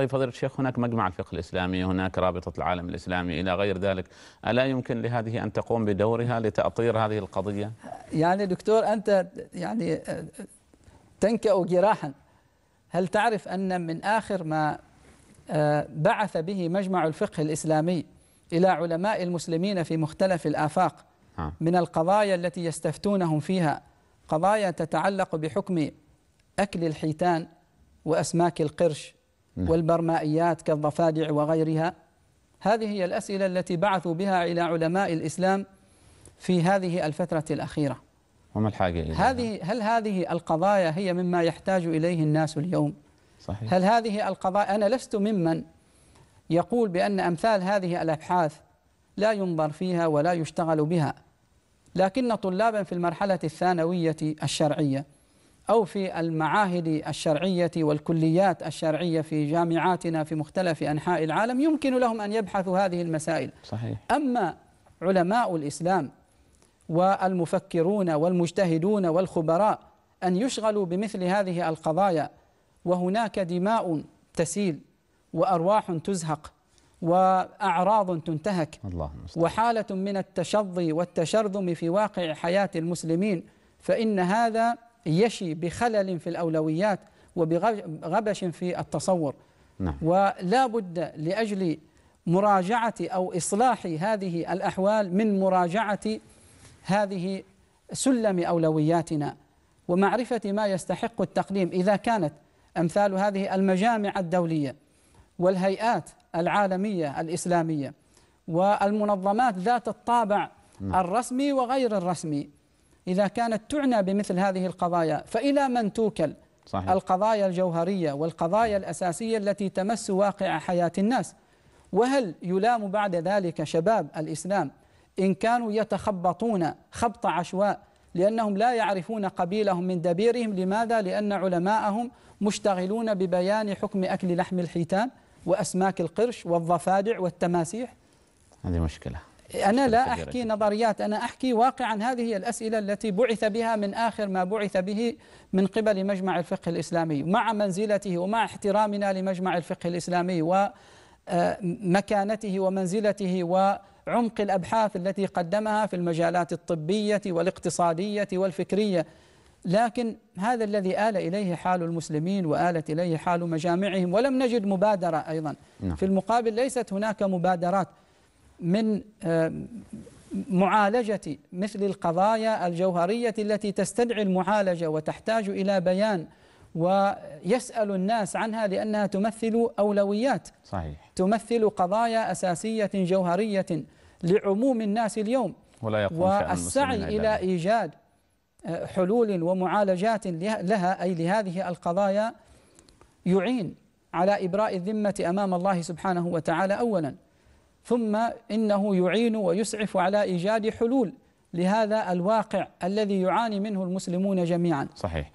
طيب فضيلة الشيخ هناك مجمع الفقه الإسلامي هناك رابطة العالم الإسلامي إلى غير ذلك ألا يمكن لهذه أن تقوم بدورها لتأطير هذه القضية يعني دكتور أنت يعني تنكأ جراحا هل تعرف أن من آخر ما آه، بعث به مجمع الفقه الإسلامي إلى علماء المسلمين في مختلف الآفاق آه. من القضايا التي يستفتونهم فيها قضايا تتعلق بحكم أكل الحيتان وأسماك القرش نعم. والبرمائيات كالضفادع وغيرها هذه هي الأسئلة التي بعثوا بها إلى علماء الإسلام في هذه الفترة الأخيرة وما الحاجة إليها؟ هذه هل هذه القضايا هي مما يحتاج إليه الناس اليوم؟ صحيح. هل هذه القضايا أنا لست ممن يقول بأن أمثال هذه الأبحاث لا ينظر فيها ولا يشتغل بها لكن طلابا في المرحلة الثانوية الشرعية أو في المعاهد الشرعية والكليات الشرعية في جامعاتنا في مختلف أنحاء العالم يمكن لهم أن يبحثوا هذه المسائل صحيح. أما علماء الإسلام والمفكرون والمجتهدون والخبراء أن يشغلوا بمثل هذه القضايا وهناك دماء تسيل وأرواح تزهق وأعراض تنتهك وحالة من التشظي والتشرذم في واقع حياة المسلمين فإن هذا يشي بخلل في الأولويات وبغبش في التصور نعم. ولا بد لأجل مراجعة أو إصلاح هذه الأحوال من مراجعة هذه سلم أولوياتنا ومعرفة ما يستحق التقديم إذا كانت أمثال هذه المجامع الدولية والهيئات العالمية الإسلامية والمنظمات ذات الطابع نعم. الرسمي وغير الرسمي إذا كانت تعنى بمثل هذه القضايا فإلى من توكل صحيح. القضايا الجوهرية والقضايا الأساسية التي تمس واقع حياة الناس وهل يلام بعد ذلك شباب الإسلام إن كانوا يتخبطون خبط عشواء لأنهم لا يعرفون قبيلهم من دبيرهم لماذا؟ لأن علماءهم مشتغلون ببيان حكم أكل لحم الحيتان وأسماك القرش والضفادع والتماسيح هذه مشكلة أنا لا أحكي نظريات أنا أحكي واقعا هذه هي الأسئلة التي بعث بها من آخر ما بعث به من قبل مجمع الفقه الإسلامي مع منزلته ومع احترامنا لمجمع الفقه الإسلامي ومكانته آه، ومنزلته وعمق الأبحاث التي قدمها في المجالات الطبية والاقتصادية والفكرية لكن هذا الذي آل إليه حال المسلمين وآلت إليه حال مجامعهم ولم نجد مبادرة أيضا نعم. في المقابل ليست هناك مبادرات من آه، معالجة مثل القضايا الجوهرية التي تستدعي المعالجة وتحتاج إلى بيان ويسأل الناس عنها لأنها تمثل أولويات صحيح تمثل قضايا أساسية جوهرية لعموم الناس اليوم ولا والسعي إلى إيجاد آه، حلول ومعالجات لها أي لهذه القضايا يعين على إبراء الذمة أمام الله سبحانه وتعالى أولاً ثم إنه يعين ويسعف على إيجاد حلول لهذا الواقع الذي يعاني منه المسلمون جميعا صحيح